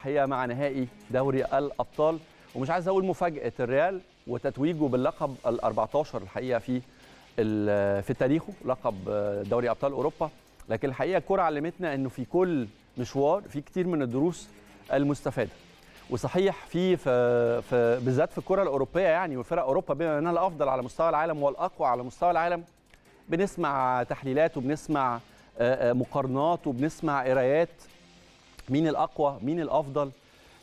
الحقيقه مع نهائي دوري الابطال ومش عايز اقول مفاجاه الريال وتتويجه باللقب ال 14 الحقيقه في في تاريخه لقب دوري ابطال اوروبا لكن الحقيقه الكره علمتنا انه في كل مشوار في كتير من الدروس المستفاده وصحيح في, في, في بالذات في الكره الاوروبيه يعني وفرق اوروبا بما انها الافضل على مستوى العالم والاقوى على مستوى العالم بنسمع تحليلات وبنسمع مقارنات وبنسمع قرايات مين الاقوى مين الافضل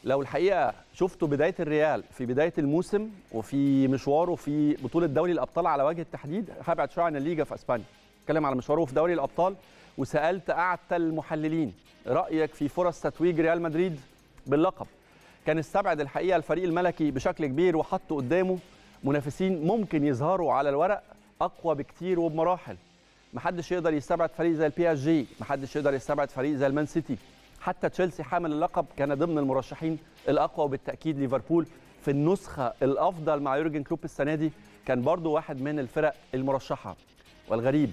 لو الحقيقه شفتوا بدايه الريال في بدايه الموسم وفي مشواره في بطوله دوري الابطال على وجه التحديد هبعد شويه عن الليجا في اسبانيا اتكلم على مشواره في دوري الابطال وسالت اعتى المحللين رايك في فرص تتويج ريال مدريد باللقب كان استبعد الحقيقه الفريق الملكي بشكل كبير وحط قدامه منافسين ممكن يظهروا على الورق اقوى بكتير وبمراحل محدش يقدر يستبعد فريق زي البي اس جي محدش يقدر يستبعد فريق زي المان سيتي حتى تشيلسي حامل اللقب كان ضمن المرشحين الاقوى وبالتاكيد ليفربول في النسخه الافضل مع يورجن كلوب السنه دي كان برضو واحد من الفرق المرشحه والغريب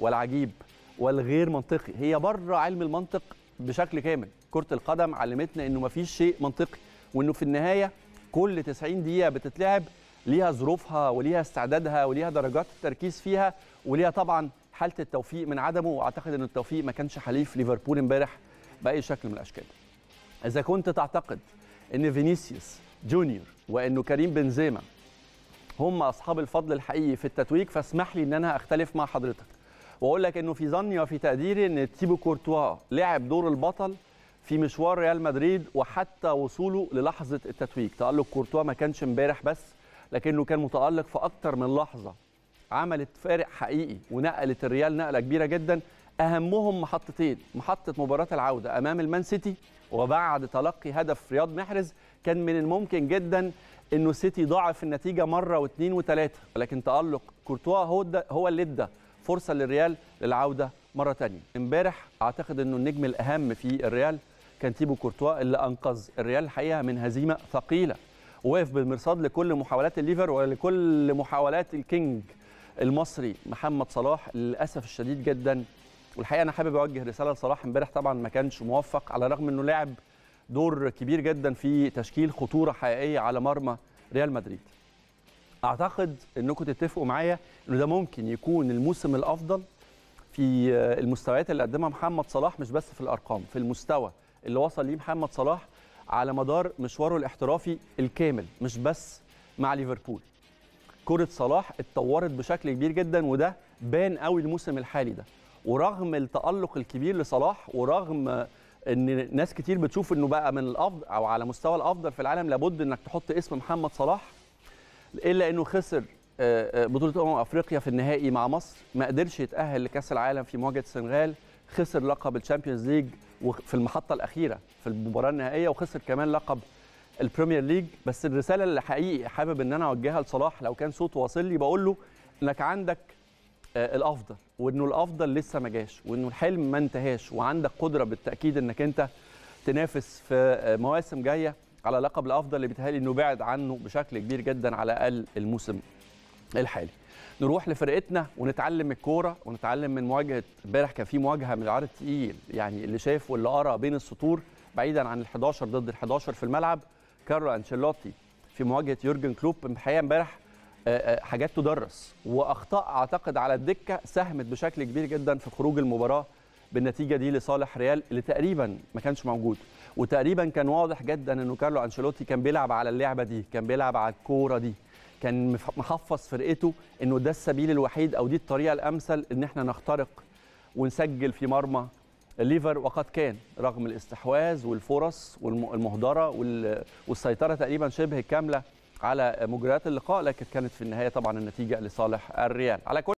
والعجيب والغير منطقي هي بره علم المنطق بشكل كامل كره القدم علمتنا انه مفيش شيء منطقي وانه في النهايه كل 90 دقيقه بتتلعب ليها ظروفها وليها استعدادها وليها درجات التركيز فيها وليها طبعا حاله التوفيق من عدمه واعتقد ان التوفيق ما كانش حليف ليفربول امبارح باي شكل من الاشكال اذا كنت تعتقد ان فينيسيوس جونيور وانه كريم بنزيما هم اصحاب الفضل الحقيقي في التتويج فاسمح لي ان انا اختلف مع حضرتك واقول لك انه في ظني وفي تقديري ان تيبو كورتوا لعب دور البطل في مشوار ريال مدريد وحتى وصوله للحظه التتويج تالق كورتوا ما كانش امبارح بس لكنه كان متالق في اكتر من لحظه عملت فارق حقيقي ونقلت الريال نقله كبيره جدا اهمهم محطتين محطه مباراه العوده امام المان سيتي وبعد تلقي هدف رياض محرز كان من الممكن جدا انه سيتي ضاعف النتيجه مره واثنين وثلاثه ولكن تالق كورتوا هو هو اللي ادى فرصه للريال للعوده مره ثانيه امبارح اعتقد انه النجم الاهم في الريال كان تيبو كورتوا اللي انقذ الريال الحقيقه من هزيمه ثقيله وقف بالمرصاد لكل محاولات الليفر ولكل محاولات الكينج المصري محمد صلاح للاسف الشديد جدا والحقيقه انا حابب اوجه رساله لصلاح امبارح طبعا ما كانش موفق على الرغم انه لعب دور كبير جدا في تشكيل خطوره حقيقيه على مرمى ريال مدريد اعتقد انكم تتفقوا معايا انه ده ممكن يكون الموسم الافضل في المستويات اللي قدمها محمد صلاح مش بس في الارقام في المستوى اللي وصل ليه محمد صلاح على مدار مشواره الاحترافي الكامل مش بس مع ليفربول كره صلاح اتطورت بشكل كبير جدا وده بان قوي الموسم الحالي ده ورغم التالق الكبير لصلاح ورغم ان ناس كتير بتشوف انه بقى من الافضل او على مستوى الافضل في العالم لابد انك تحط اسم محمد صلاح الا انه خسر آه، آه، بطوله امم افريقيا في النهائي مع مصر ما قدرش يتاهل لكاس العالم في مواجهه السنغال خسر لقب الشامبيونز ليج في المحطه الاخيره في المباراه النهائيه وخسر كمان لقب البريمير ليج بس الرساله اللي حقيقي حابب ان انا اوجهها لصلاح لو كان صوته واصل لي بقول له انك عندك آه، الافضل وانه الافضل لسه ما جاش وانه الحلم ما انتهاش وعندك قدره بالتاكيد انك انت تنافس في آه، مواسم جايه على لقب الافضل اللي بيتهيألي انه بعد عنه بشكل كبير جدا على الاقل الموسم الحالي. نروح لفرقتنا ونتعلم الكوره ونتعلم من مواجهه امبارح كان في مواجهه من العار الثقيل يعني اللي شاف واللي قرا بين السطور بعيدا عن ال11 ضد ال11 في الملعب كارلو انشيلوتي في مواجهه يورجن كلوب الحقيقه امبارح آه، آه، حاجات تدرس واخطاء اعتقد على الدكه ساهمت بشكل كبير جدا في خروج المباراه بالنتيجه دي لصالح ريال اللي تقريبا ما كانش موجود وتقريبا كان واضح جدا انه كارلو انشيلوتي كان بيلعب على اللعبه دي كان بيلعب على الكوره دي كان محفظ فرقته انه ده السبيل الوحيد او دي الطريقه الامثل ان احنا نخترق ونسجل في مرمى الليفر وقد كان رغم الاستحواذ والفرص والمهدره والسيطره تقريبا شبه كامله على مجريات اللقاء لكن كانت في النهايه طبعا النتيجه لصالح الريال على كل